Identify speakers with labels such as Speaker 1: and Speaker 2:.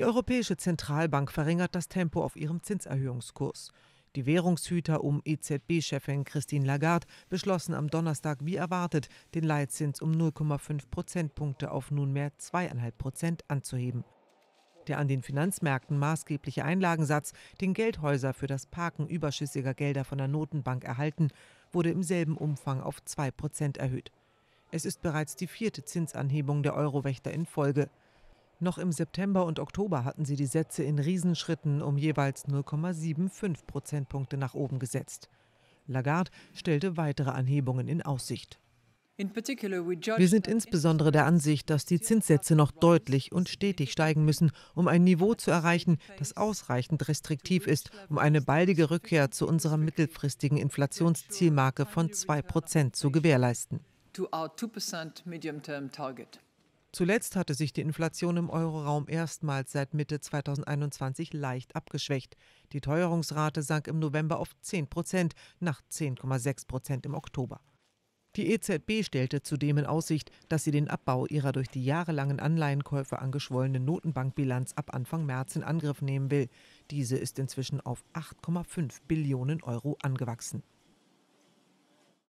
Speaker 1: Die Europäische Zentralbank verringert das Tempo auf ihrem Zinserhöhungskurs. Die Währungshüter um EZB-Chefin Christine Lagarde beschlossen am Donnerstag wie erwartet, den Leitzins um 0,5 Prozentpunkte auf nunmehr 2,5 Prozent anzuheben. Der an den Finanzmärkten maßgebliche Einlagensatz, den Geldhäuser für das Parken überschüssiger Gelder von der Notenbank erhalten, wurde im selben Umfang auf 2 Prozent erhöht. Es ist bereits die vierte Zinsanhebung der Eurowächter in Folge. Noch im September und Oktober hatten sie die Sätze in Riesenschritten um jeweils 0,75 Prozentpunkte nach oben gesetzt. Lagarde stellte weitere Anhebungen in Aussicht.
Speaker 2: Wir sind
Speaker 1: insbesondere der Ansicht, dass die Zinssätze noch deutlich und stetig steigen müssen, um ein Niveau zu erreichen, das ausreichend restriktiv ist, um eine baldige Rückkehr zu unserer mittelfristigen Inflationszielmarke von 2 Prozent zu gewährleisten. Zuletzt hatte sich die Inflation im Euroraum erstmals seit Mitte 2021 leicht abgeschwächt. Die Teuerungsrate sank im November auf 10 Prozent nach 10,6 Prozent im Oktober. Die EZB stellte zudem in Aussicht, dass sie den Abbau ihrer durch die jahrelangen Anleihenkäufe angeschwollenen Notenbankbilanz ab Anfang März in Angriff nehmen will. Diese ist inzwischen auf 8,5 Billionen Euro angewachsen.